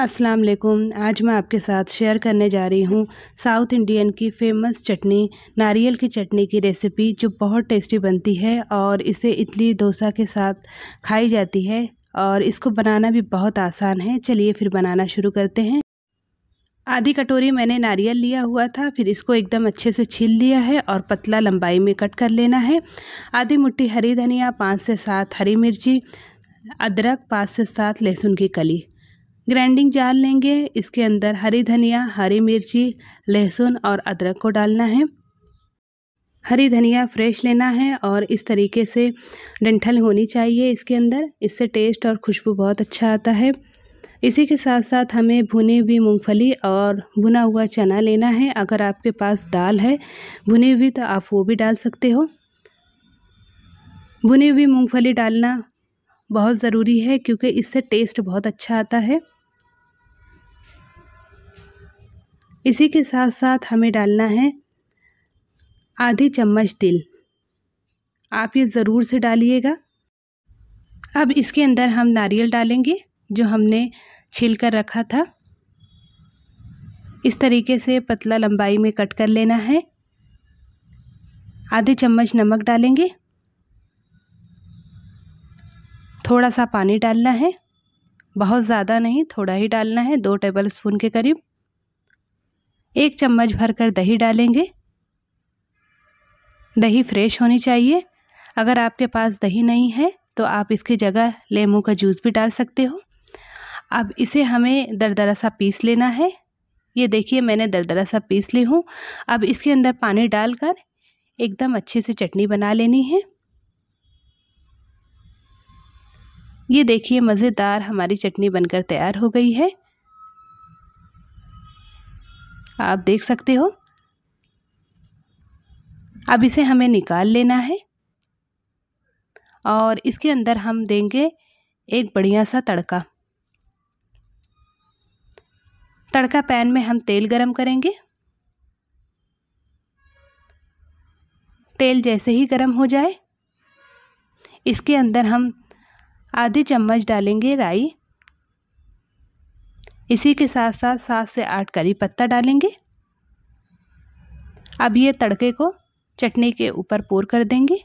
अस्सलाम वालेकुम आज मैं आपके साथ शेयर करने जा रही हूँ साउथ इंडियन की फेमस चटनी नारियल की चटनी की रेसिपी जो बहुत टेस्टी बनती है और इसे इडली डोसा के साथ खाई जाती है और इसको बनाना भी बहुत आसान है चलिए फिर बनाना शुरू करते हैं आधी कटोरी मैंने नारियल लिया हुआ था फिर इसको एकदम अच्छे से छील लिया है और पतला लंबाई में कट कर लेना है आधी मुट्ठी हरी धनिया पाँच से सात हरी मिर्ची अदरक पाँच से सात लहसुन की कली ग्राइंडिंग जार लेंगे इसके अंदर हरी धनिया हरी मिर्ची लहसुन और अदरक को डालना है हरी धनिया फ्रेश लेना है और इस तरीके से डंठल होनी चाहिए इसके अंदर इससे टेस्ट और खुशबू बहुत अच्छा आता है इसी के साथ साथ हमें भुनी हुई मूंगफली और भुना हुआ चना लेना है अगर आपके पास दाल है भुनी हुई तो आप वो भी डाल सकते हो भुनी हुई मूंगफली डालना बहुत ज़रूरी है क्योंकि इससे टेस्ट बहुत अच्छा आता है इसी के साथ साथ हमें डालना है आधी चम्मच तिल आप ये ज़रूर से डालिएगा अब इसके अंदर हम नारियल डालेंगे जो हमने छील कर रखा था इस तरीके से पतला लंबाई में कट कर लेना है आधे चम्मच नमक डालेंगे थोड़ा सा पानी डालना है बहुत ज़्यादा नहीं थोड़ा ही डालना है दो टेबल स्पून के करीब एक चम्मच भरकर दही डालेंगे दही फ्रेश होनी चाहिए अगर आपके पास दही नहीं है तो आप इसकी जगह लेमू का जूस भी डाल सकते हो अब इसे हमें दरदरा सा पीस लेना है ये देखिए मैंने दरदरा सा पीस ली हूँ अब इसके अंदर पानी डालकर एकदम अच्छे से चटनी बना लेनी है ये देखिए मज़ेदार हमारी चटनी बनकर तैयार हो गई है आप देख सकते हो अब इसे हमें निकाल लेना है और इसके अंदर हम देंगे एक बढ़िया सा तड़का तड़का पैन में हम तेल गरम करेंगे तेल जैसे ही गरम हो जाए इसके अंदर हम आधी चम्मच डालेंगे राई इसी के साथ साथ सात से आठ करी पत्ता डालेंगे अब ये तड़के को चटनी के ऊपर पोर कर देंगे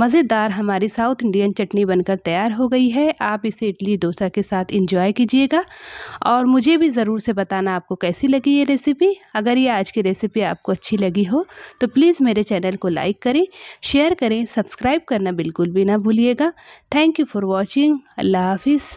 मज़ेदार हमारी साउथ इंडियन चटनी बनकर तैयार हो गई है आप इसे इडली डोसा के साथ इंजॉय कीजिएगा और मुझे भी ज़रूर से बताना आपको कैसी लगी ये रेसिपी अगर ये आज की रेसिपी आपको अच्छी लगी हो तो प्लीज़ मेरे चैनल को लाइक करें शेयर करें सब्सक्राइब करना बिल्कुल भी ना भूलिएगा थैंक यू फॉर वॉचिंग अल्लाह हाफिज़